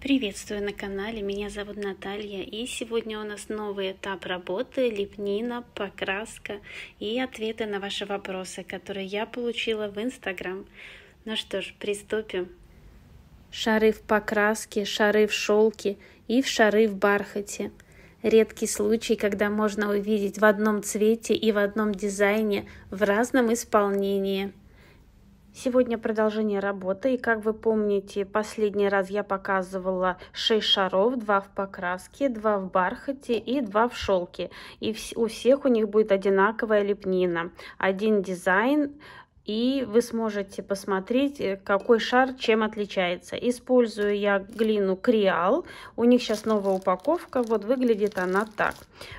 Приветствую на канале, меня зовут Наталья и сегодня у нас новый этап работы лепнина, покраска и ответы на ваши вопросы, которые я получила в Инстаграм. Ну что ж, приступим. Шары в покраске, шары в шелке и в шары в бархате. Редкий случай, когда можно увидеть в одном цвете и в одном дизайне в разном исполнении – Сегодня продолжение работы. И как вы помните, последний раз я показывала 6 шаров, 2 в покраске, 2 в бархате и 2 в шелке. И у всех у них будет одинаковая лепнина. Один дизайн, и вы сможете посмотреть, э, какой шар чем отличается. Использую я глину Криал, у них сейчас новая упаковка, вот выглядит она так.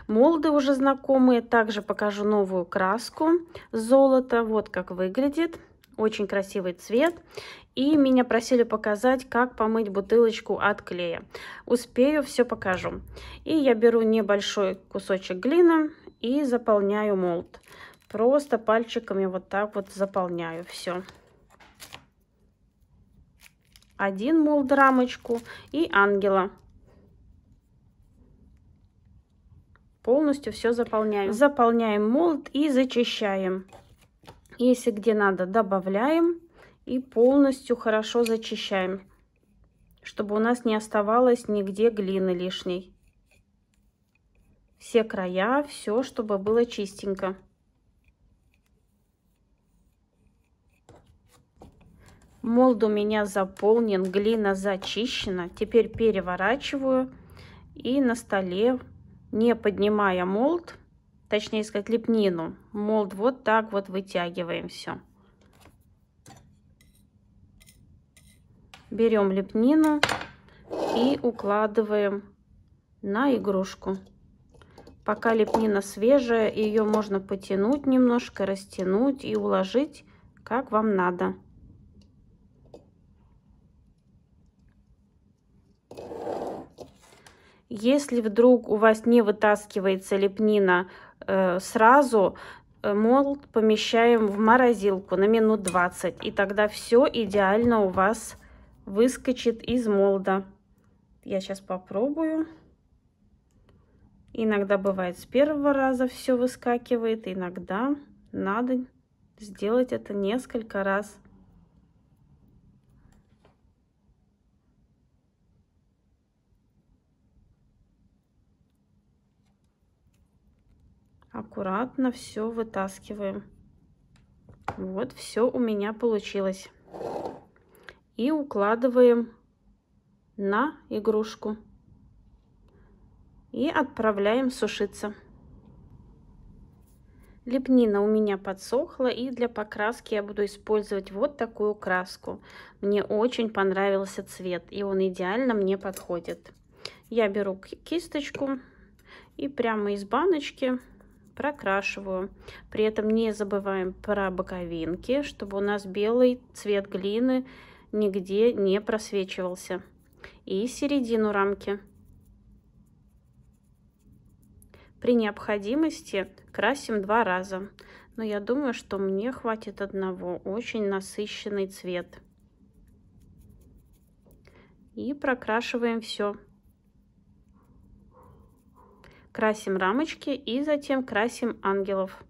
Молды уже знакомые, также покажу новую краску, золото, вот как выглядит. Очень красивый цвет. И меня просили показать, как помыть бутылочку от клея. Успею, все покажу. И я беру небольшой кусочек глины и заполняю молд. Просто пальчиками вот так вот заполняю все. Один молд рамочку и ангела. полностью все заполняем. Заполняем молд и зачищаем. Если где надо, добавляем и полностью хорошо зачищаем, чтобы у нас не оставалось нигде глины лишней. Все края, все, чтобы было чистенько. Молд у меня заполнен, глина зачищена. Теперь переворачиваю и на столе, не поднимая молд, точнее сказать, лепнину. Молд вот так вот вытягиваем все. Берем лепнину и укладываем на игрушку. Пока лепнина свежая, ее можно потянуть немножко, растянуть и уложить, как вам надо. Если вдруг у вас не вытаскивается лепнина Э, сразу э, молд помещаем в морозилку на минут 20. И тогда все идеально у вас выскочит из молда. Я сейчас попробую. Иногда бывает с первого раза все выскакивает, иногда надо сделать это несколько раз. аккуратно все вытаскиваем. Вот все у меня получилось. И укладываем на игрушку. И отправляем сушиться. Лепнина у меня подсохла, и для покраски я буду использовать вот такую краску. Мне очень понравился цвет, и он идеально мне подходит. Я беру кисточку и прямо из баночки прокрашиваю. При этом не забываем про боковинки, чтобы у нас белый цвет глины нигде не просвечивался. И середину рамки. При необходимости красим два раза, но я думаю, что мне хватит одного. Очень насыщенный цвет. И прокрашиваем все красим рамочки и затем красим ангелов.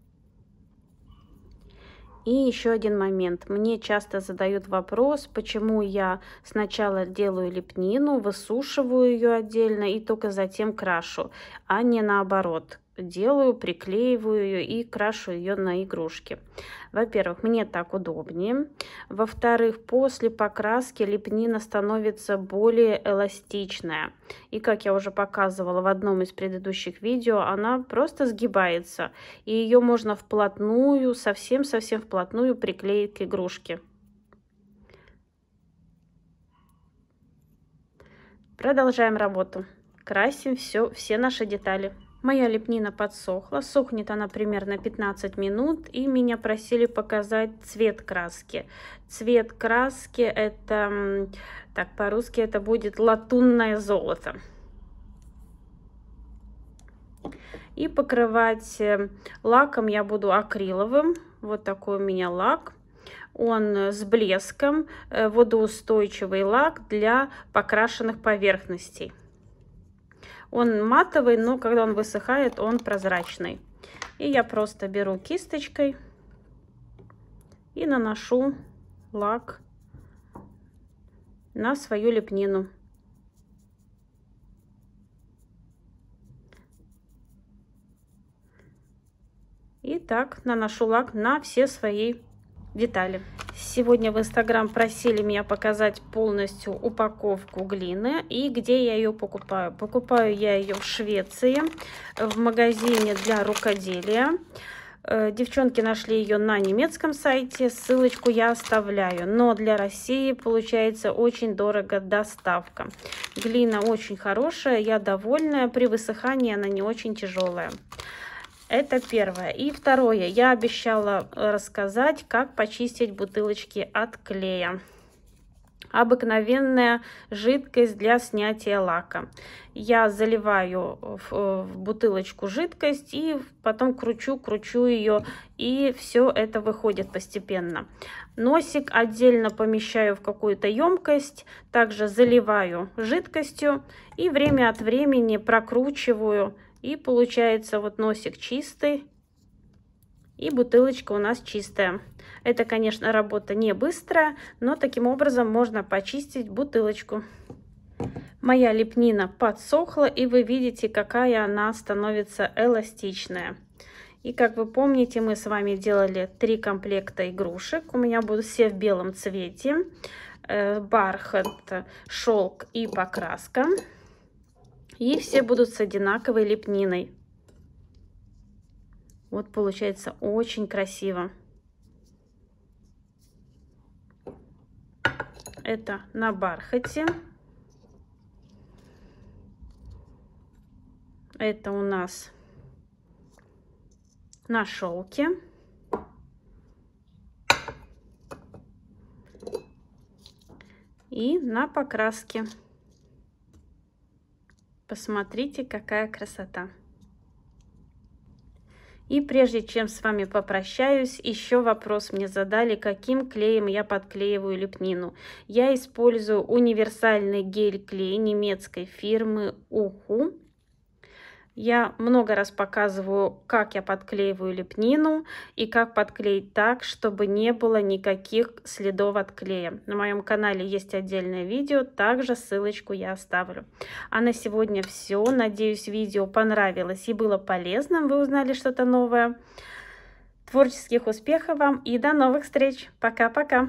И еще один момент. Мне часто задают вопрос, почему я сначала делаю лепнину, высушиваю ее отдельно и только затем крашу, а не наоборот делаю, приклеиваю ее и крашу ее на игрушки. Во-первых, мне так удобнее. Во-вторых, после покраски лепнина становится более эластичная. И, как я уже показывала в одном из предыдущих видео, она просто сгибается. И ее можно вплотную, совсем-совсем вплотную приклеить к игрушке. Продолжаем работу. Красим все, все наши детали. Моя лепнина подсохла, сохнет она примерно 15 минут, и меня просили показать цвет краски. Цвет краски это, так по-русски это будет латунное золото. И покрывать э, лаком я буду акриловым, вот такой у меня лак. Он э, с блеском, э, водоустойчивый лак для покрашенных поверхностей. Он матовый, но когда он высыхает, он прозрачный. И я просто беру кисточкой и наношу лак на свою лепнину. И так наношу лак на все свои детали. Сегодня в Инстаграм просили меня показать полностью упаковку глины и где я ее покупаю. Покупаю я ее в Швеции, в магазине для рукоделия. Э, девчонки нашли ее на немецком сайте, ссылочку я оставляю. Но для России получается очень дорого доставка. Глина очень хорошая, я довольная, при высыхании она не очень тяжелая. Это первое. И второе. Я обещала э, рассказать, как почистить бутылочки от клея. Обыкновенная жидкость для снятия лака. Я заливаю в, э, бутылочку жидкость и потом кручу, кручу ее. И все это выходит постепенно. Носик отдельно помещаю в какую-то емкость. Также заливаю жидкостью и время от времени прокручиваю и получается вот носик чистый. И бутылочка у нас чистая. Это, конечно, работа не быстрая, но таким образом можно почистить бутылочку. Моя лепнина подсохла, и вы видите, какая она становится эластичная. И как вы помните, мы с вами делали три комплекта игрушек. У меня будут все в белом цвете. Э, бархат, шелк и покраска. И все будут с одинаковой лепниной. Вот получается очень красиво. Это на бархате. Это у нас на шелке. И на покраске. Посмотрите, какая красота! И прежде чем с вами попрощаюсь, еще вопрос мне задали, каким клеем я подклеиваю лепнину. Я использую универсальный гель-клей немецкой фирмы Уху. Я много раз показываю, как я подклеиваю лепнину и как подклеить так, чтобы не было никаких следов от клея. На моем канале есть отдельное видео, также ссылочку я оставлю. А на сегодня все. Надеюсь, видео понравилось и было полезным. Вы узнали что-то новое. Творческих успехов вам и до новых встреч. Пока-пока.